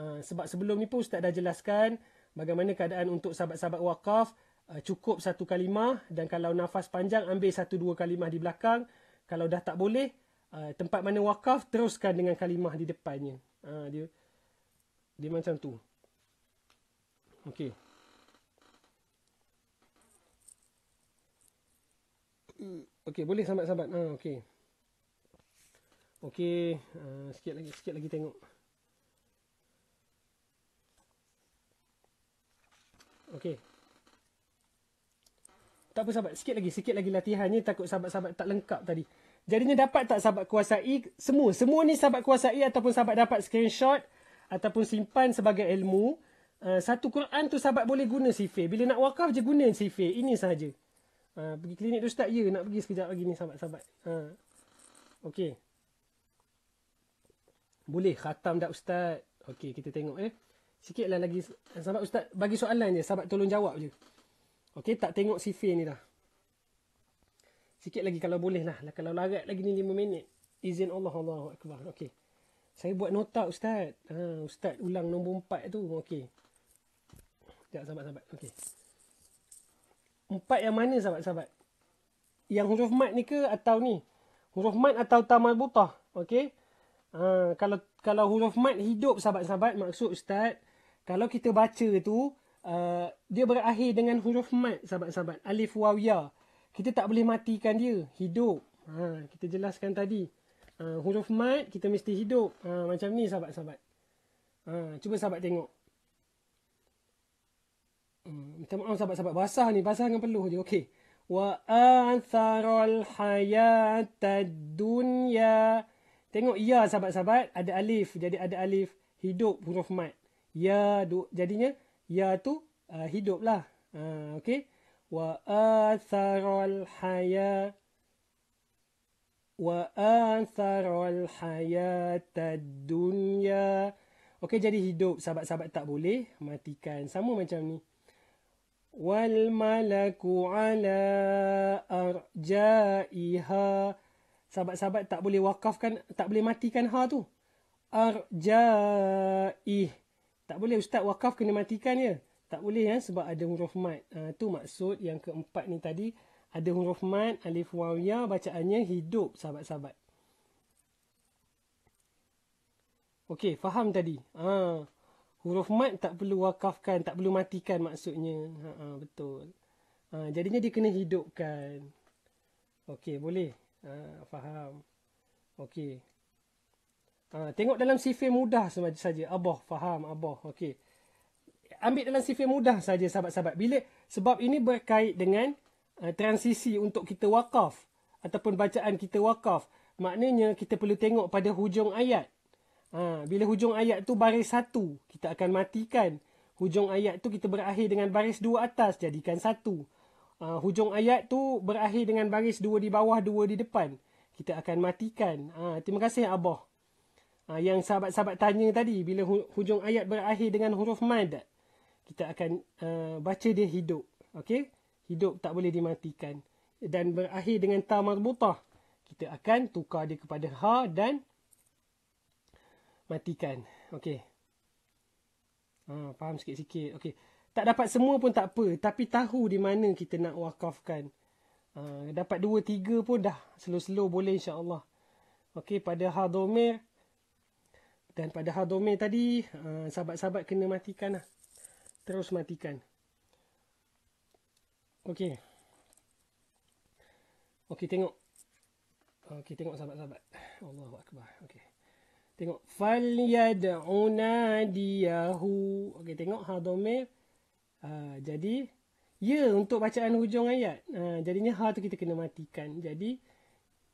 Speaker 1: Ha, sebab sebelum ni pun Ustaz dah jelaskan bagaimana keadaan untuk sahabat-sahabat wakaf. Ha, cukup satu kalimah dan kalau nafas panjang, ambil satu dua kalimah di belakang. Kalau dah tak boleh, ha, tempat mana wakaf, teruskan dengan kalimah di depannya. Ha, dia dia macam tu ok ok boleh sahabat-sahabat ha, ok ok uh, sikit lagi sikit lagi tengok ok tak apa sahabat sikit lagi sikit lagi latihannya takut sahabat-sahabat tak lengkap tadi jadinya dapat tak sahabat kuasai semua semua ni sahabat kuasai ataupun sahabat dapat screenshot ataupun simpan sebagai ilmu, uh, satu Quran tu sahabat boleh guna sifir. Bila nak wakaf je guna sifir. Ini sahaja. Uh, pergi klinik tu ustaz, ya nak pergi sekejap lagi ni sahabat-sahabat. Uh, ha. okay. Boleh khatam tak ustaz? Okay, kita tengok eh. Sikitlah lagi. Sahabat ustaz, bagi soalan je. Sahabat tolong jawab je. Okay, tak tengok sifir ni dah. Sikit lagi kalau boleh lah. Kalau larat lagi ni 5 minit. Izin Allah, Allah Akbar. Okay. Saya buat nota ustaz. Ha, ustaz ulang nombor empat tu. Okey. Sekejap sahabat-sahabat. Okey. Empat yang mana sahabat-sahabat? Yang huruf mat ni ke atau ni? Huruf mat atau tamal butah? Okey. Ha, kalau kalau huruf mat hidup sahabat-sahabat maksud ustaz. Kalau kita baca tu. Uh, dia berakhir dengan huruf mat sahabat-sahabat. Alif wawiyah. Kita tak boleh matikan dia. Hidup. Ha, kita jelaskan tadi. Tadi uh, huruf mat kita mesti hidup uh, macam ni sahabat-sahabat uh, cuba sahabat tengok uh, minta maaf sahabat-sahabat basah ni basah dengan peluh je okey wa atharul hayat dunya tengok ya sahabat-sahabat ada alif jadi ada alif hidup huruf mat ya du, jadinya ya tu uh, lah. uh, okey wa atharul hayat wa'atharul hayatad dunya. Okey jadi hidup sahabat-sahabat tak boleh matikan. Sama macam ni. Wal malaku ala arja'iha. Sahabat-sahabat tak boleh wakafkan, tak boleh matikan ha tu. Arja'ih. Tak boleh ustaz wakaf kena matikan ya. Tak boleh ya sebab ada huruf mat. Ha, maksud yang keempat ni tadi ada huruf mat, alif waw ya, bacaannya hidup sahabat-sahabat. Okey, faham tadi? Ha, huruf mat tak perlu wakafkan, tak perlu matikan maksudnya. Ha, ha, betul. Ha, jadinya dia kena hidupkan. Okey, boleh? Ha, faham. Okey. Ha, tengok dalam sifir mudah saja. Aboh, faham. aboh. okey. Ambil dalam sifir mudah saja sahabat-sahabat. Bila sebab ini berkait dengan Eh, transisi untuk kita wakaf ataupun bacaan kita wakaf maknanya kita perlu tengok pada hujung ayat ha, bila hujung ayat tu baris satu kita akan matikan hujung ayat tu kita berakhir dengan baris dua atas jadikan satu ha, hujung ayat tu berakhir dengan baris dua di bawah dua di depan kita akan matikan ha, terima kasih Abah ha, yang sahabat-sahabat tanya tadi bila hujung ayat berakhir dengan huruf mad kita akan uh, baca dia hidup okey hidup tak boleh dimatikan dan berakhir dengan ta marbutah kita akan tukar dia kepada ha dan matikan okey ha faham sikit-sikit okey tak dapat semua pun tak apa tapi tahu di mana kita nak wakafkan ha, dapat dua tiga pun dah selo-selo boleh insya-Allah okey pada ha domir dan pada ha domir tadi ha, sahabat-sahabat kena matikanlah terus matikan Okey. Okey tengok. Okey tengok sahabat-sahabat. Allahuakbar. Okey. Tengok fal yad'una diyahu. Okey tengok ha dhamma uh, jadi ya untuk bacaan hujung ayat. Uh, jadinya ha tu kita kena matikan. Jadi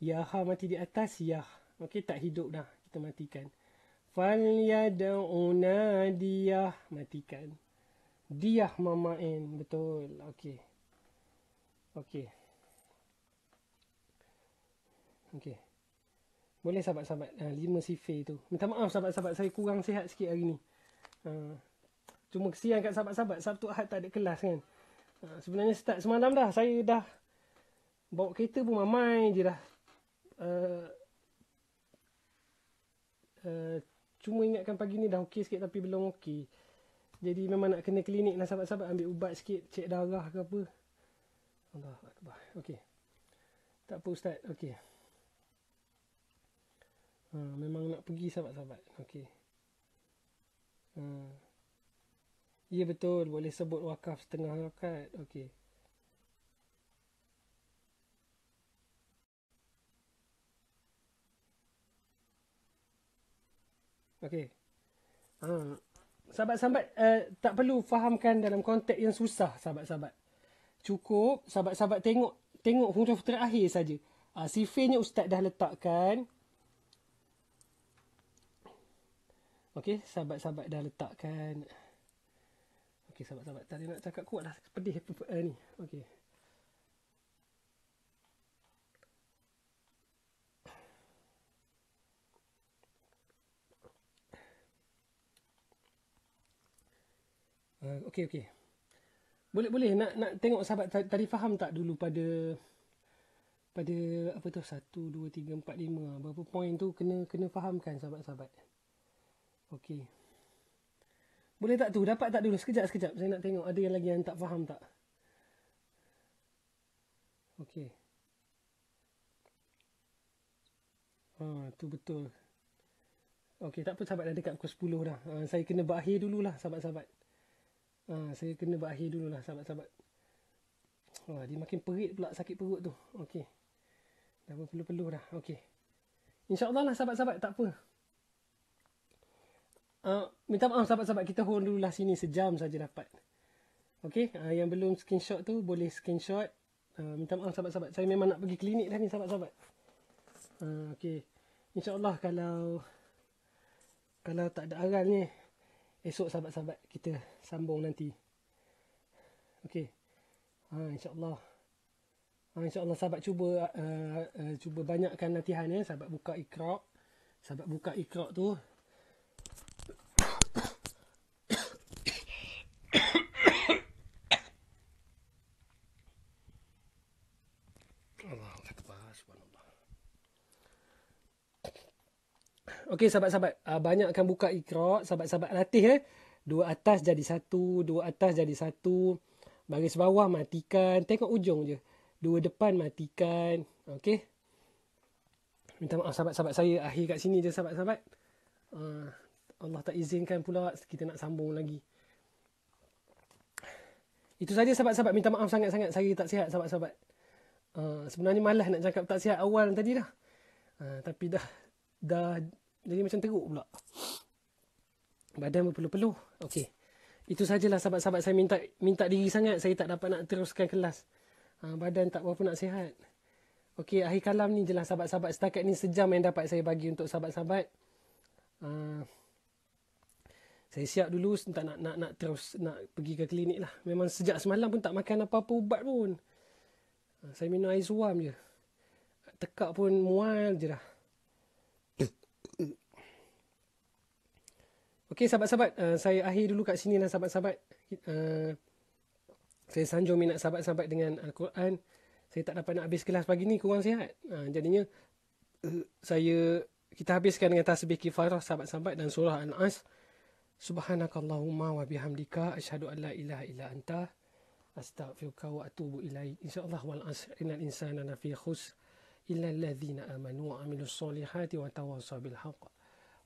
Speaker 1: ya ha mati di atas ya. Okey tak hidup dah. Kita matikan. Fal yad'una diyah matikan. Diyah mama'in betul. Okey. Okey. Okey. Boleh sahabat-sahabat ha, lima sifir tu. Minta maaf sahabat-sahabat saya kurang sihat sikit hari ni. Ha, cuma kesian kat sahabat-sahabat Sabtu Ahad tak ada kelas kan. Ha, sebenarnya start semalam dah saya dah bawa kereta pun mamai je dah. Uh, uh, cuma ingatkan pagi ni dah okey sikit tapi belum okey. Jadi memang nak kena klinik lah sahabat-sahabat ambil ubat sikit, cek darah ke apa. Allah Akbar. Okey. Tak apa Ustaz. Okey. Ha, memang nak pergi sahabat-sahabat. Okey. Ha. Ya betul. Boleh sebut wakaf setengah wakat. Okey. Okey. Ha. Sahabat-sahabat uh, tak perlu fahamkan dalam konteks yang susah sahabat-sahabat cukup sahabat-sahabat tengok tengok huruf terakhir saja. Uh, ah, sifirnya ustaz dah letakkan. Okey, sahabat-sahabat dah letakkan. Okey, sahabat-sahabat tadi nak cakap kuat lah. Pedih uh, ni. Okey. Ah, okey, okey. Boleh boleh nak nak tengok sahabat tadi faham tak dulu pada pada apa tu 1 2 3 4 5 berapa poin tu kena kena fahamkan sahabat-sahabat. Okey. Boleh tak tu? Dapat tak dulu? Sekejap, sekejap. Saya nak tengok ada yang lagi yang tak faham tak. Okey. Ha, tu betul. Okey, tak apa sahabat dah dekat pukul 10 dah. Ha, saya kena berakhir dululah sahabat-sahabat ha, saya kena berakhir dulu lah sahabat-sahabat ha, dia makin perit pula sakit perut tu okey dah berpeluh-peluh dah okey insyaallah lah sahabat-sahabat tak apa Uh, minta maaf sahabat-sahabat kita hold dulu lah sini sejam saja dapat. Okey, uh, yang belum screenshot tu boleh screenshot. Uh, minta maaf sahabat-sahabat. Saya memang nak pergi klinik dah ni sahabat-sahabat. Uh, Okey. Insyaallah kalau kalau tak ada aral ni, esok sahabat-sahabat kita sambung nanti. Okey. Ha Insyaallah Ha insya sahabat cuba uh, uh, cuba banyakkan latihan ya, eh. sahabat buka Iqra. Sahabat buka Iqra tu Okey sahabat-sahabat, uh, ah, akan buka ikhra, sahabat-sahabat latih eh. Dua atas jadi satu, dua atas jadi satu. Baris bawah matikan, tengok ujung je. Dua depan matikan, okey. Minta maaf sahabat-sahabat saya, akhir kat sini je sahabat-sahabat. Uh, Allah tak izinkan pula, kita nak sambung lagi. Itu saja sahabat-sahabat, minta maaf sangat-sangat saya tak sihat sahabat-sahabat. Uh, sebenarnya malas nak cakap tak sihat awal tadi dah. Uh, tapi dah dah jadi macam teruk pula. Badan berpeluh-peluh. Okey. Itu sajalah sahabat-sahabat saya minta minta diri sangat. Saya tak dapat nak teruskan kelas. Ha, badan tak berapa nak sihat. Okey, akhir kalam ni jelah sahabat-sahabat. Setakat ni sejam yang dapat saya bagi untuk sahabat-sahabat. Ha, saya siap dulu tak nak, nak, nak terus nak pergi ke klinik lah. Memang sejak semalam pun tak makan apa-apa ubat pun. Ha, saya minum air suam je. Tekak pun mual je dah. Okey sahabat-sahabat, uh, saya akhir dulu kat sini lah sahabat-sahabat. Uh, saya sanjung minat sahabat-sahabat dengan Al-Quran. Eh, saya tak dapat nak habis kelas pagi ni, kurang sihat. Uh, jadinya, uh, saya kita habiskan dengan tasbih kifarah sahabat-sahabat dan surah Al-As. Subhanakallahumma wa bihamdika ashadu an la ilaha illa anta. Astaghfirullah wa atubu ilaih. InsyaAllah wal as. inal insana nafi khus. Illa alladhina amanu wa amilu salihati wa tawasabil haqq.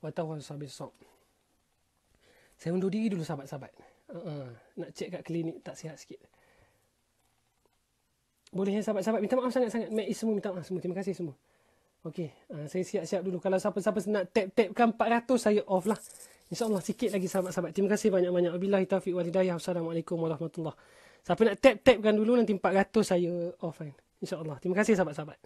Speaker 1: Wa tawasabil sa'ad. Saya undur diri dulu sahabat-sahabat. Uh-uh. Nak cek kat klinik tak sihat sikit. Boleh ya sahabat-sahabat. Minta maaf sangat-sangat. Mek semua minta maaf semua. Terima kasih semua. Okey. Uh, saya siap-siap dulu. Kalau siapa-siapa nak tap-tapkan 400 saya off lah. InsyaAllah sikit lagi sahabat-sahabat. Terima kasih banyak-banyak. Wabillahi taufiq walidayah. Assalamualaikum warahmatullahi Siapa nak tap-tapkan dulu nanti 400 saya off kan. InsyaAllah. Terima kasih sahabat-sahabat.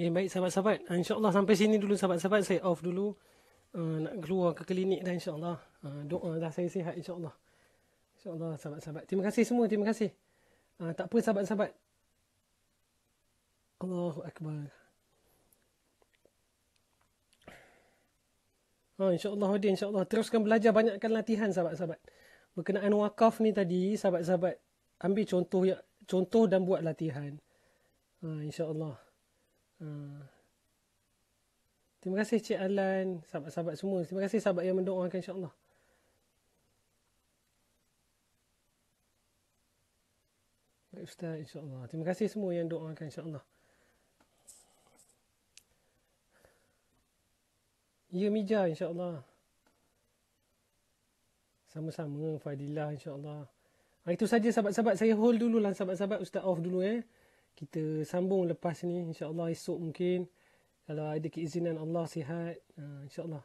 Speaker 1: Okay, baik sahabat-sahabat. Ah, InsyaAllah sampai sini dulu sahabat-sahabat. Saya off dulu. Uh, nak keluar ke klinik dah insyaAllah. Uh, doa dah saya sihat insyaAllah. InsyaAllah sahabat-sahabat. Terima kasih semua. Terima kasih. Uh, tak apa sahabat-sahabat. Allahu Akbar. Ha, uh, InsyaAllah Hadi. InsyaAllah. Teruskan belajar. Banyakkan latihan sahabat-sahabat. Berkenaan wakaf ni tadi sahabat-sahabat. Ambil contoh ya contoh dan buat latihan. Ha, uh, InsyaAllah. InsyaAllah. Ah. Terima kasih Cik Alan, sahabat-sahabat semua. Terima kasih sahabat yang mendoakan insya-Allah. Baik Ustaz, insya-Allah. Terima kasih semua yang doakan insya-Allah. Ya Mija insya-Allah. Sama-sama Fadilah insya-Allah. Ha, itu saja sahabat-sahabat saya hold dululah sahabat-sahabat Ustaz off dulu eh kita sambung lepas ni insyaallah esok mungkin kalau ada keizinan Allah sihat uh, insyaallah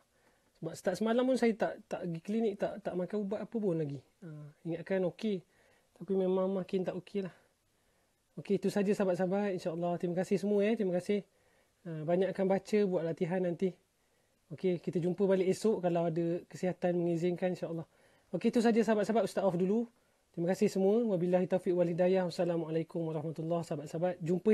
Speaker 1: sebab start semalam pun saya tak tak pergi klinik tak tak makan ubat apa pun lagi uh, ingatkan okey tapi memang makin tak okey lah okey itu saja sahabat-sahabat insyaallah terima kasih semua eh. terima kasih uh, ha, akan baca buat latihan nanti okey kita jumpa balik esok kalau ada kesihatan mengizinkan insyaallah okey itu saja sahabat-sahabat ustaz off dulu Terima kasih semua. Wabillahi taufiq wal hidayah. Wassalamualaikum warahmatullahi wabarakatuh. Sahabat-sahabat, jumpa